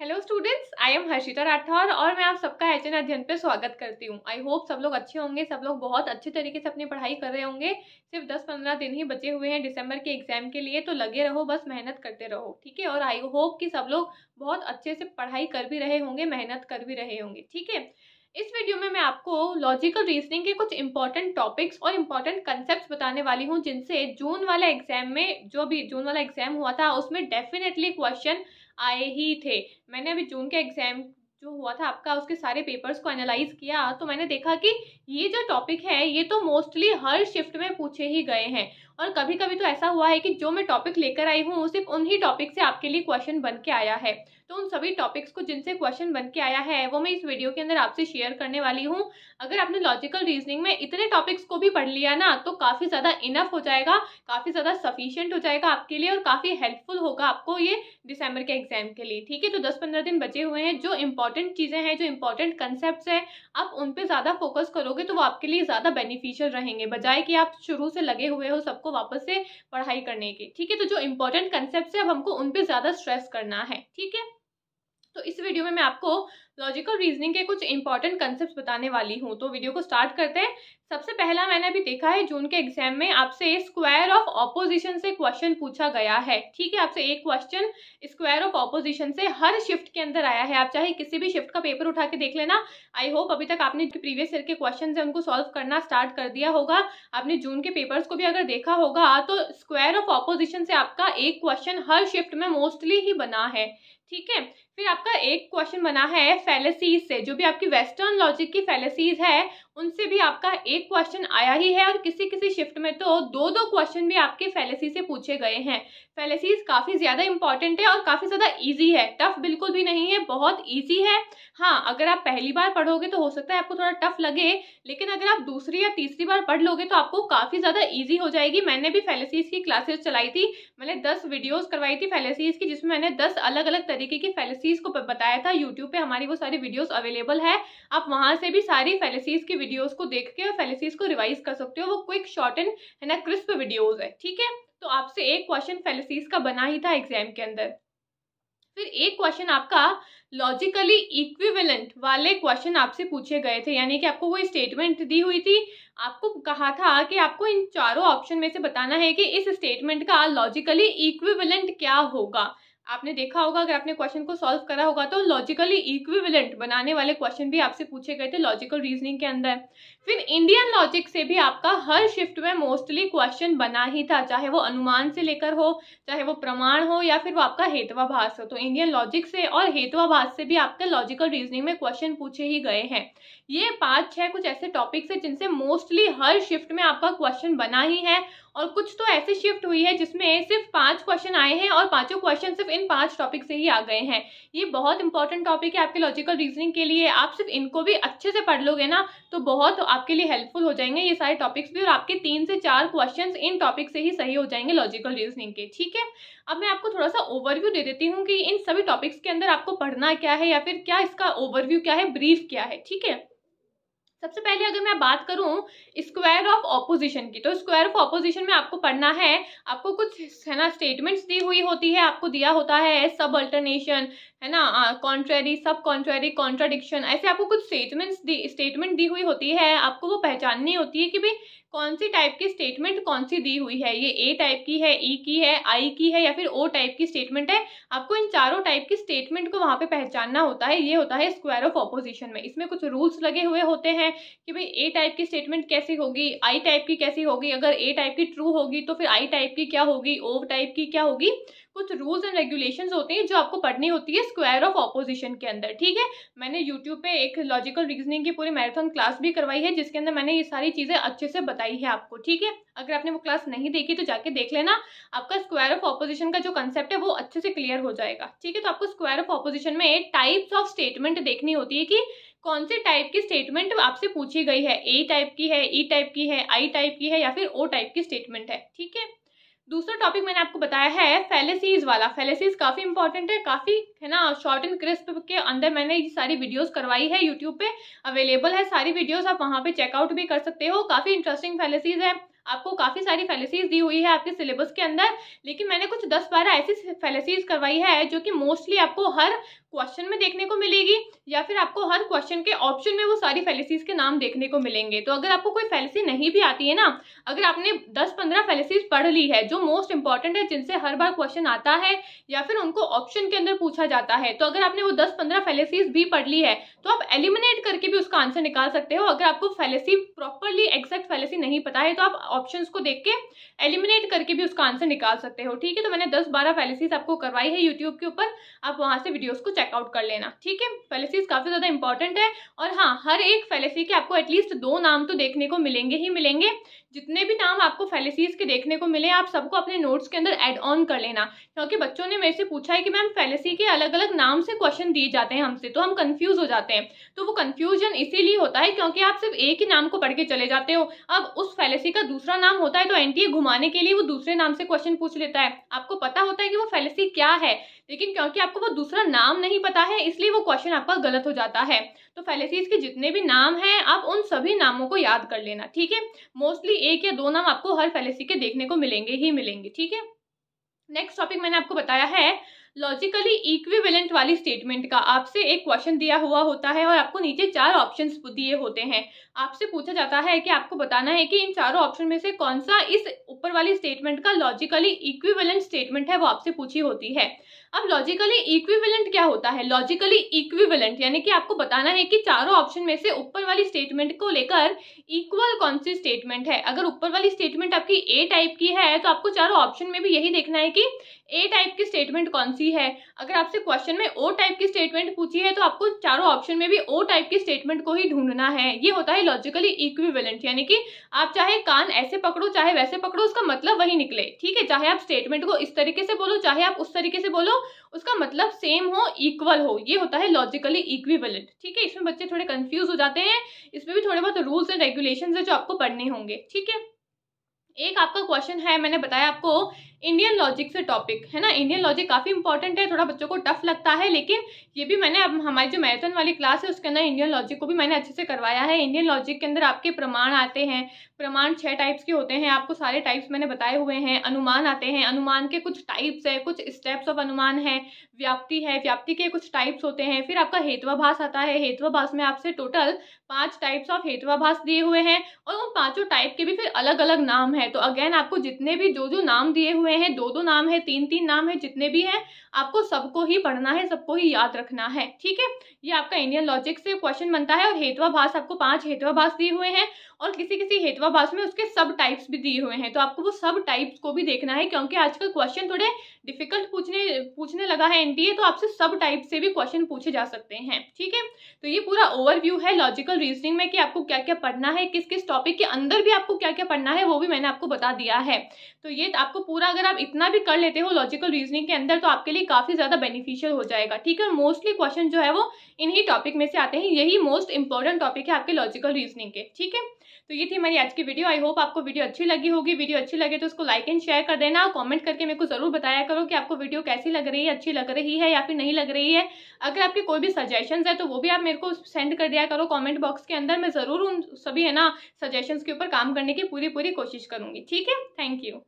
hello students I am Harshita Rathore और मैं आप सबका एच अध्ययन पे स्वागत करती हूँ आई होप सब लोग अच्छे होंगे सब लोग बहुत अच्छे तरीके से अपनी पढ़ाई कर रहे होंगे सिर्फ 10-15 दिन ही बचे हुए हैं दिसंबर के एग्जाम के लिए तो लगे रहो बस मेहनत करते रहो ठीक है और आई होप कि सब लोग बहुत अच्छे से पढ़ाई कर भी रहे होंगे मेहनत कर भी रहे होंगे ठीक है इस वीडियो में मैं आपको लॉजिकल रीजनिंग के कुछ इंपॉर्टेंट टॉपिक्स और इम्पॉर्टेंट कंसेप्ट बताने वाली हूँ जिनसे जून वाला एग्जाम में जो भी जून वाला एग्जाम हुआ था उसमें डेफिनेटली क्वेश्चन आए ही थे मैंने अभी जून के एग्ज़ाम जो हुआ था आपका उसके सारे पेपर्स को एनालाइज किया तो मैंने देखा कि ये जो टॉपिक है ये तो मोस्टली हर शिफ्ट में पूछे ही गए हैं और कभी कभी तो ऐसा हुआ है कि जो मैं टॉपिक लेकर आई हूँ वो सिर्फ उन्हीं टॉपिक से आपके लिए क्वेश्चन बन के आया है तो उन सभी टॉपिक्स को जिनसे क्वेश्चन बन के आया है वो मैं इस वीडियो के अंदर आपसे शेयर करने वाली हूँ अगर आपने लॉजिकल रीजनिंग में इतने टॉपिक्स को भी पढ़ लिया ना तो काफ़ी ज़्यादा इनफ हो जाएगा काफ़ी ज़्यादा सफिशियंट हो जाएगा आपके लिए और काफ़ी हेल्पफुल होगा आपको ये दिसंबर के एग्जाम के लिए ठीक है तो दस पंद्रह दिन बचे हुए हैं जो इंपॉर्टेंट चीज़ें हैं जो इंपॉर्टेंट कंसेप्ट हैं आप उन पर ज़्यादा फोकस करोगे तो वो आपके लिए ज़्यादा बेनिफिशियल रहेंगे बजाय कि आप शुरू से लगे हुए हो सबको आपको वापस से पढ़ाई करने के ठीक है तो जो इंपॉर्टेंट कंसेप्ट है अब हमको उन ज़्यादा स्ट्रेस करना है ठीक है तो इस वीडियो में मैं आपको लॉजिकल रीजनिंग के कुछ इंपॉर्टेंट कंसेप्ट बताने वाली हूँ तो वीडियो को स्टार्ट करते हैं सबसे पहला मैंने अभी देखा है जून के एग्जाम में आपसे स्क्वायर ऑफ ऑपोजिशन से क्वेश्चन पूछा गया है ठीक है आपसे एक क्वेश्चन स्क्वायर ऑफ ऑपोजिशन से हर शिफ्ट के अंदर आया है आप चाहे किसी भी शिफ्ट का पेपर उठा के देख लेना आई होप अभी तक आपने प्रीवियस ईयर के क्वेश्चन है उनको सॉल्व करना स्टार्ट कर दिया होगा आपने जून के पेपर्स को भी अगर देखा होगा तो स्क्वायर ऑफ ऑपोजिशन से आपका एक क्वेश्चन हर शिफ्ट में मोस्टली ही बना है ठीक है फिर आपका एक क्वेश्चन बना है फैलेसीज से जो भी आपकी वेस्टर्न लॉजिक की फैलेसीज है उनसे भी आपका एक क्वेश्चन आया ही है और किसी किसी शिफ्ट में तो दो दो क्वेश्चन भी आपके फैलेसी से पूछे गए हैं फैलेसीज काफ़ी ज़्यादा इंपॉर्टेंट है और काफ़ी ज़्यादा ईजी है टफ बिल्कुल भी नहीं है बहुत ईजी है हाँ अगर आप पहली बार पढ़ोगे तो हो सकता है आपको थोड़ा टफ लगे लेकिन अगर आप दूसरी या तीसरी बार पढ़ लोगे तो आपको काफ़ी ज़्यादा ईजी हो जाएगी मैंने भी फैलेसीज की क्लासेज चलाई थी मैंने दस वीडियोज़ करवाई थी फैलेसीज की जिसमें मैंने दस अलग अलग तरीके की फैलेसीज को बताया था यूट्यूब पर हमारी वो सारी वीडियोज़ अवेलेबल है आप वहाँ से भी सारी फैलेसीज की वीडियोस को देख के और फेलिसीज को रिवाइज कर सकते हो वो क्विक शॉर्ट एंड है ना क्रिस्प वीडियोस है ठीक है तो आपसे एक क्वेश्चन फेलिसीज का बना ही था एग्जाम के अंदर फिर एक क्वेश्चन आपका लॉजिकली इक्विवेलेंट वाले क्वेश्चन आपसे पूछे गए थे यानी कि आपको कोई स्टेटमेंट दी हुई थी आपको कहा था कि आपको इन चारों ऑप्शन में से बताना है कि इस स्टेटमेंट का लॉजिकली इक्विवेलेंट क्या होगा आपने देखा होगा अगर आपने क्वेश्चन को सॉल्व करा होगा तो लॉजिकली इक्विवेलेंट बनाने वाले क्वेश्चन भी आपसे पूछे गए थे लॉजिकल रीजनिंग के अंदर फिर इंडियन लॉजिक से भी आपका हर शिफ्ट में मोस्टली क्वेश्चन बना ही था चाहे वो अनुमान से लेकर हो चाहे वो प्रमाण हो या फिर वो आपका हेतवाभास हो तो इंडियन लॉजिक से और हेतवाभास से भी आपके लॉजिकल रीजनिंग में क्वेश्चन पूछे ही गए हैं ये पाँच छः कुछ ऐसे टॉपिक्स है जिनसे मोस्टली हर शिफ्ट में आपका क्वेश्चन बना ही है और कुछ तो ऐसे शिफ्ट हुई है जिसमें सिर्फ पाँच क्वेश्चन आए हैं और पाँचों क्वेश्चन सिर्फ इन पाँच टॉपिक से ही आ गए हैं ये बहुत इंपॉर्टेंट टॉपिक है आपके लॉजिकल रीजनिंग के लिए आप सिर्फ इनको भी अच्छे से पढ़ लोगे ना तो बहुत आपके लिए हेल्पफुल हो जाएंगे ये सारे टॉपिक्स भी और आपके तीन से चार क्वेश्चन इन टॉपिक से ही सही हो जाएंगे लॉजिकल रीजनिंग के ठीक है अब मैं आपको थोड़ा सा ओवरव्यू दे देती हूँ कि इन सभी टॉपिक्स के अंदर आपको पढ़ना क्या है या फिर क्या इसका ओवरव्यू क्या है ब्रीफ क्या है ठीक है सबसे पहले अगर मैं बात करूं स्क्वायर ऑफ ऑपोजिशन की तो स्क्वायर ऑफ ऑपोजिशन में आपको पढ़ना है आपको कुछ है ना स्टेटमेंट्स दी हुई होती है आपको दिया होता है सब अल्टरनेशन है ना कॉन्ट्रेरी सब कॉन्ट्रेरी कॉन्ट्राडिक्शन ऐसे आपको कुछ स्टेटमेंट्स दी स्टेटमेंट दी हुई होती है आपको वो पहचाननी होती है कि भाई कौन सी टाइप की स्टेटमेंट कौन सी दी हुई है ये ए टाइप की है ई e की है आई की है या फिर ओ टाइप की स्टेटमेंट है आपको इन चारों टाइप की स्टेटमेंट को वहाँ पे पहचानना होता है ये होता है स्क्वायर ऑफ ऑपोजिशन में इसमें कुछ रूल्स लगे हुए होते हैं कि भाई ए टाइप की स्टेटमेंट कैसी होगी आई टाइप की कैसी होगी अगर ए टाइप की ट्रू होगी तो फिर आई टाइप की क्या होगी ओ टाइप की क्या होगी कुछ रूल्स एंड रेगुलेशंस होते हैं जो आपको पढ़नी होती है स्क्वायर ऑफ ऑपोजिशन के अंदर ठीक है मैंने यूट्यूब पे एक लॉजिकल रीजनिंग की पूरी मैराथन क्लास भी करवाई है जिसके अंदर मैंने ये सारी चीज़ें अच्छे से बताई है आपको ठीक है अगर आपने वो क्लास नहीं देखी तो जाके देख लेना आपका स्क्वायर ऑफ ऑपोजिशन का जो कंसेप्ट है वो अच्छे से क्लियर हो जाएगा ठीक है तो आपको स्क्वायर ऑफ ऑपोजिशन में टाइप्स ऑफ स्टेटमेंट देखनी होती है कि कौन से टाइप की स्टेटमेंट आपसे पूछी गई है ए टाइप की है ई e टाइप की है आई टाइप की है या फिर ओ टाइप की स्टेटमेंट है ठीक है दूसरा टॉपिक मैंने आपको बताया है फेलेसीज वाला फेलेसीज काफ़ी इंपॉर्टेंट है काफ़ी है ना शॉर्ट एंड क्रिस्प के अंदर मैंने ये सारी वीडियोस करवाई है यूट्यूब पे अवेलेबल है सारी वीडियोस आप वहाँ पे चेकआउट भी कर सकते हो काफ़ी इंटरेस्टिंग फेलेसीज है आपको काफ़ी सारी फैलेसीज दी हुई है आपके सिलेबस के अंदर लेकिन मैंने कुछ दस बारह ऐसी फैलेसीज करवाई है जो कि मोस्टली आपको हर क्वेश्चन में देखने को मिलेगी या फिर आपको हर क्वेश्चन के ऑप्शन में वो सारी फैलेसीज के नाम देखने को मिलेंगे तो अगर आपको कोई फैलेसी नहीं भी आती है ना अगर आपने दस पंद्रह फैलेसीज पढ़ ली है जो मोस्ट इंपॉर्टेंट है जिनसे हर बार क्वेश्चन आता है या फिर उनको ऑप्शन के अंदर पूछा जाता है तो अगर आपने वो दस पंद्रह फैलेसीज भी पढ़ ली है तो आप एलिमिनेट करके भी उसका आंसर निकाल सकते हो अगर आपको फैलेसी प्रॉपरली एग्जैक्ट फैलेसी नहीं पता है तो आप ऑप्शन को देख के एलिमिनेट करके भी उसका आंसर निकाल सकते हो ठीक है तो मैंने दस बारह फैलिसीज आपको करवाई है यूट्यूब के ऊपर आप वहाँ से वीडियोज़ को चेकआउट कर लेना ठीक है फैलिसीज काफ़ी ज़्यादा इंपॉर्टेंट है और हाँ हर एक फैलिसी के आपको एटलीस्ट दो नाम तो देखने को मिलेंगे ही मिलेंगे जितने भी नाम आपको फैलेसीज के देखने को मिले आप सबको अपने नोट्स के अंदर एड ऑन कर लेना क्योंकि बच्चों ने मेरे से पूछा है कि मैम फैलेसी के अलग अलग नाम से क्वेश्चन दिए जाते हैं हमसे तो हम कंफ्यूज हो जाते हैं तो वो कंफ्यूजन इसीलिए होता है क्योंकि आप सिर्फ एक ही नाम को पढ़ के चले जाते हो अब उस फैलेसी का दूसरा नाम होता है तो एनटीए घुमाने के लिए वो दूसरे नाम से क्वेश्चन पूछ लेता है आपको पता होता है कि वो फैलेसी क्या है लेकिन क्योंकि आपको वो दूसरा नाम नहीं पता है इसलिए वो क्वेश्चन आपका गलत हो जाता है तो फैलेसीज के जितने भी नाम हैं आप उन सभी नामों को याद कर लेना ठीक है मोस्टली एक या दो नाम आपको हर फैलेसी के देखने को मिलेंगे ही मिलेंगे ठीक है नेक्स्ट टॉपिक मैंने आपको बताया है लॉजिकली इक्विवेलेंट वाली स्टेटमेंट का आपसे एक क्वेश्चन दिया हुआ होता है और आपको नीचे चार ऑप्शंस दिए होते हैं आपसे पूछा जाता है कि आपको बताना है कि इन चारों ऑप्शन में से कौन सा इस ऊपर वाली स्टेटमेंट का लॉजिकली इक्विवेलेंट स्टेटमेंट है वो आपसे पूछी होती है अब लॉजिकली इक्विवेलेंट क्या होता है लॉजिकली इक्विवेलेंट यानी कि आपको बताना है कि चारों ऑप्शन में से ऊपर वाली स्टेटमेंट को लेकर इक्वल कौन सी स्टेटमेंट है अगर ऊपर वाली स्टेटमेंट आपकी ए टाइप की है तो आपको चारों ऑप्शन में भी यही देखना है कि ए टाइप की स्टेटमेंट कौन सी सी है अगर आपसे क्वेश्चन में ओ टाइप की स्टेटमेंट पूछी है तो आपको चारों ऑप्शन में भी ओ टाइप की स्टेटमेंट को ही ढूंढना है ये होता है लॉजिकली इक्विवेलेंट यानी कि आप चाहे कान ऐसे पकड़ो चाहे वैसे पकड़ो उसका मतलब वही निकले ठीक है चाहे आप स्टेटमेंट को इस तरीके से बोलो चाहे आप उस तरीके से बोलो उसका मतलब सेम हो इक्वल हो ये होता है लॉजिकली इक्विवेलेंट ठीक है इसमें बच्चे थोड़े कंफ्यूज हो जाते हैं इसमें भी थोड़े बहुत रूल्स एंड रेगुलेशन है जो आपको पढ़ने होंगे ठीक है एक आपका क्वेश्चन है मैंने बताया आपको इंडियन लॉजिक से टॉपिक है ना इंडियन लॉजिक काफ़ी इंपॉर्टेंट है थोड़ा बच्चों को टफ लगता है लेकिन ये भी मैंने अब हमारी जो मैराथन वाली क्लास है उसके अंदर इंडियन लॉजिक को भी मैंने अच्छे से करवाया है इंडियन लॉजिक के अंदर आपके प्रमाण आते हैं प्रमाण छः टाइप्स के होते हैं आपको सारे टाइप्स मैंने बताए हुए हैं अनुमान आते हैं अनुमान के कुछ टाइप्स है कुछ स्टेप्स ऑफ अनुमान है व्याप्ति है व्याप्ति के कुछ टाइप्स होते हैं फिर आपका हेतवाभास आता है हेतुवाभाष में आपसे टोटल पाँच टाइप्स ऑफ हेतुआभास दिए हुए हैं और उन पाँचों टाइप के भी फिर अलग अलग नाम है तो अगेन आपको जितने भी जो जो नाम दिए हुए हुए हैं दो दो नाम है तीन तीन नाम है जितने भी हैं आपको सबको ही पढ़ना है सबको ही याद रखना है ठीक है ये आपका इंडियन लॉजिक से क्वेश्चन बनता है और भाष आपको पांच भाष दिए हुए हैं और किसी किसी हेतवाभाष में उसके सब टाइप्स भी दिए हुए हैं तो आपको वो सब टाइप्स को भी देखना है क्योंकि आजकल क्वेश्चन थोड़े डिफिकल्ट पूछने पूछने लगा है एनटीए तो आपसे सब टाइप से भी क्वेश्चन पूछे जा सकते हैं ठीक है तो ये पूरा ओवरव्यू है लॉजिकल रीजनिंग में कि आपको क्या क्या पढ़ना है किस किस टॉपिक के अंदर भी आपको क्या क्या पढ़ना है वो भी मैंने आपको बता दिया है तो ये आपको पूरा अगर आप इतना भी कर लेते हो लॉजिकल रीजनिंग के अंदर तो आपके लिए काफ़ी ज़्यादा बेनिफिशियल हो जाएगा ठीक है मोस्टली क्वेश्चन जो है वो इन्हीं टॉपिक में से आते हैं यही मोस्ट इंपॉर्टेंट टॉपिक है आपके लॉजिकल रीजनिंग के ठीक है तो ये थी हमारी आज की वीडियो आई होप आपको वीडियो अच्छी लगी होगी वीडियो अच्छी लगे तो उसको लाइक एंड शेयर कर देना और कॉमेंट करके मेरे को ज़रूर बताया करो कि आपको वीडियो कैसी लग रही है अच्छी लग रही है या फिर नहीं लग रही है अगर आपके कोई भी सजेशन है तो वो भी आप मेरे को सेंड कर दिया करो कॉमेंट बॉक्स के अंदर मैं ज़रूर उन सभी है ना सजेशन के ऊपर काम करने की पूरी पूरी कोशिश करूंगी ठीक है थैंक यू